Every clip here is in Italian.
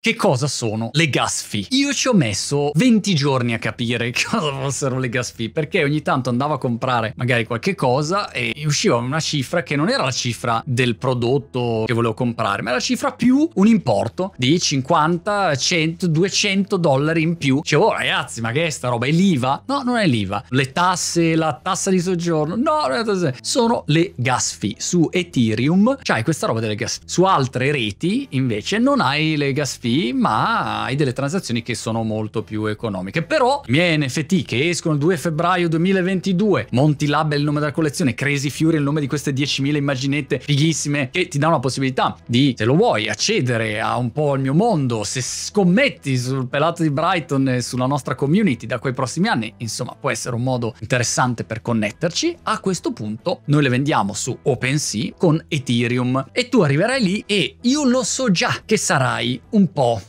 Che cosa sono le gas fee? Io ci ho messo 20 giorni a capire cosa fossero le gas fee, perché ogni tanto andavo a comprare magari qualche cosa e usciva una cifra che non era la cifra del prodotto che volevo comprare, ma era la cifra più un importo di 50, 100, 200 dollari in più. Dicevo, oh, ragazzi, ma che è sta roba? È l'IVA? No, non è l'IVA. Le tasse, la tassa di soggiorno? No, sono le gas fee. Su Ethereum c'hai questa roba delle gas fee. Su altre reti, invece, non hai le gas fee ma hai delle transazioni che sono molto più economiche. Però i miei NFT che escono il 2 febbraio 2022, Monty Lab è il nome della collezione, Crazy Fury è il nome di queste 10.000 immaginette fighissime che ti danno la possibilità di, se lo vuoi, accedere a un po' il mio mondo, se scommetti sul pelato di Brighton e sulla nostra community da quei prossimi anni, insomma può essere un modo interessante per connetterci, a questo punto noi le vendiamo su OpenSea con Ethereum e tu arriverai lì e io lo so già che sarai un po' po'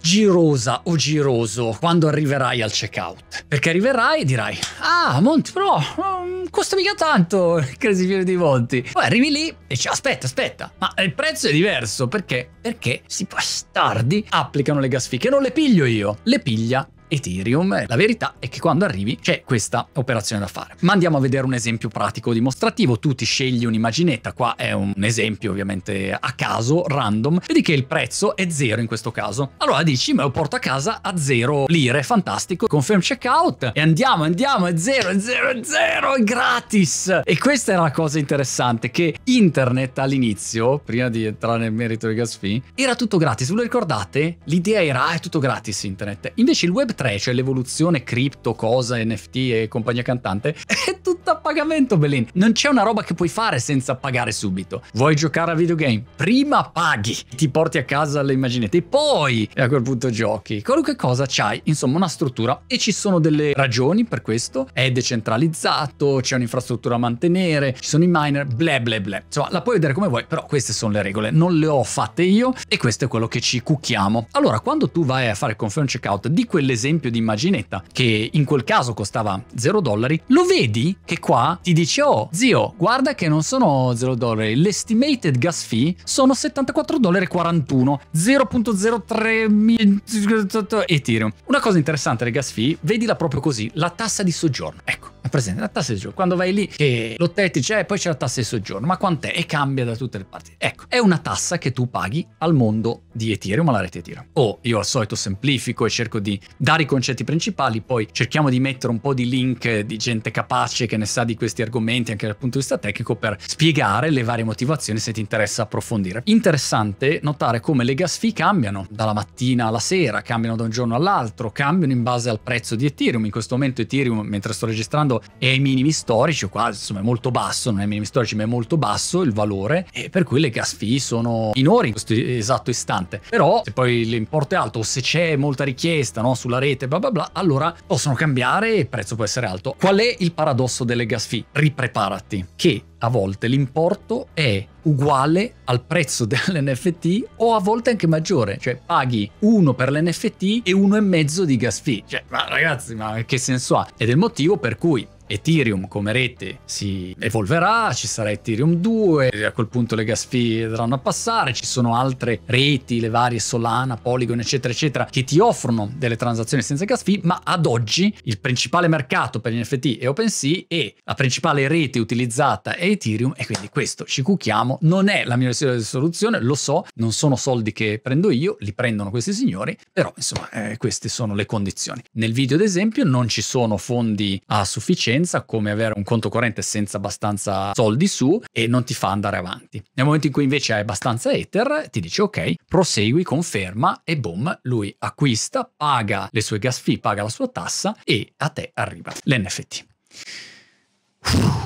girosa o giroso quando arriverai al checkout. Perché arriverai e dirai: Ah, Monti però um, costa mica tanto il Crazy Fiore di Monti. Poi arrivi lì e dici: Aspetta, aspetta, ma il prezzo è diverso perché? Perché si bastardi applicano le gasfiche. Non le piglio io, le piglia Ethereum. La verità è che quando arrivi c'è questa operazione da fare. Ma andiamo a vedere un esempio pratico dimostrativo. Tu ti scegli un'immaginetta, qua è un esempio ovviamente a caso, random, vedi che il prezzo è zero in questo caso. Allora dici, ma lo porto a casa a zero lire, fantastico, confirm checkout e andiamo, andiamo, è zero, è zero, è zero, è gratis. E questa era la cosa interessante, che internet all'inizio, prima di entrare nel merito di fee, era tutto gratis. Ve lo ricordate? L'idea era, ah, è tutto gratis internet. Invece il web 3, cioè l'evoluzione cripto, cosa, NFT e compagnia cantante, è tutto a pagamento, Belin. Non c'è una roba che puoi fare senza pagare subito. Vuoi giocare a videogame? Prima paghi, ti porti a casa le immaginette e poi a quel punto giochi. Qualunque cosa c'hai, insomma, una struttura e ci sono delle ragioni per questo. È decentralizzato, c'è un'infrastruttura a mantenere, ci sono i miner, bla bla bla. Insomma, la puoi vedere come vuoi, però queste sono le regole. Non le ho fatte io e questo è quello che ci cucchiamo. Allora, quando tu vai a fare il confirm checkout di quell'esempio esempio di immaginetta, che in quel caso costava 0 dollari, lo vedi che qua ti dice, oh zio, guarda che non sono 0 dollari, l'estimated gas fee sono 74,41 dollari, 0.03 Ethereum. Una cosa interessante del gas fee, vedila proprio così, la tassa di soggiorno. Ecco, presente la tassa di soggiorno. Quando vai lì che l'hotel ti dice eh, poi c'è la tassa di soggiorno, ma quant'è? E cambia da tutte le parti. Ecco, è una tassa che tu paghi al mondo di Ethereum, alla rete Ethereum. O io al solito semplifico e cerco di dare i concetti principali, poi cerchiamo di mettere un po' di link di gente capace che ne sa di questi argomenti anche dal punto di vista tecnico per spiegare le varie motivazioni se ti interessa approfondire. Interessante notare come le gas fee cambiano dalla mattina alla sera, cambiano da un giorno all'altro, cambiano in base al prezzo di Ethereum. In questo momento Ethereum, mentre sto registrando, è ai minimi storici o quasi, insomma è molto basso, non è ai minimi storici ma è molto basso il valore e per cui le gas fee sono minori in questo esatto istante. Però se poi l'importo è alto o se c'è molta richiesta no, sulla rete bla bla bla, allora possono cambiare e il prezzo può essere alto. Qual è il paradosso delle gas fee? Ripreparati che a volte l'importo è uguale al prezzo dell'NFT o a volte anche maggiore, cioè paghi uno per l'NFT e uno e mezzo di gas fee. Cioè, ma ragazzi, ma che senso ha? Ed è il motivo per cui Ethereum come rete si evolverà, ci sarà Ethereum 2, a quel punto le gas fee andranno a passare, ci sono altre reti, le varie Solana, Polygon, eccetera, eccetera, che ti offrono delle transazioni senza gas fee, ma ad oggi il principale mercato per gli NFT è OpenSea e la principale rete utilizzata è Ethereum e quindi questo ci cucchiamo, non è la mia soluzione, lo so, non sono soldi che prendo io, li prendono questi signori, però insomma eh, queste sono le condizioni. Nel video ad esempio non ci sono fondi a sufficienza, sofferenza come avere un conto corrente senza abbastanza soldi su e non ti fa andare avanti. Nel momento in cui invece hai abbastanza Ether, ti dice ok, prosegui, conferma e boom, lui acquista, paga le sue gas fee, paga la sua tassa e a te arriva l'NFT. Uff.